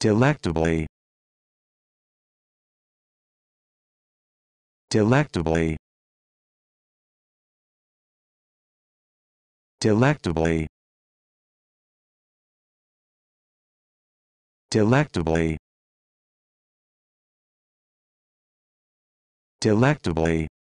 Delectably. Delectably. Delectably. Delectably. Delectably.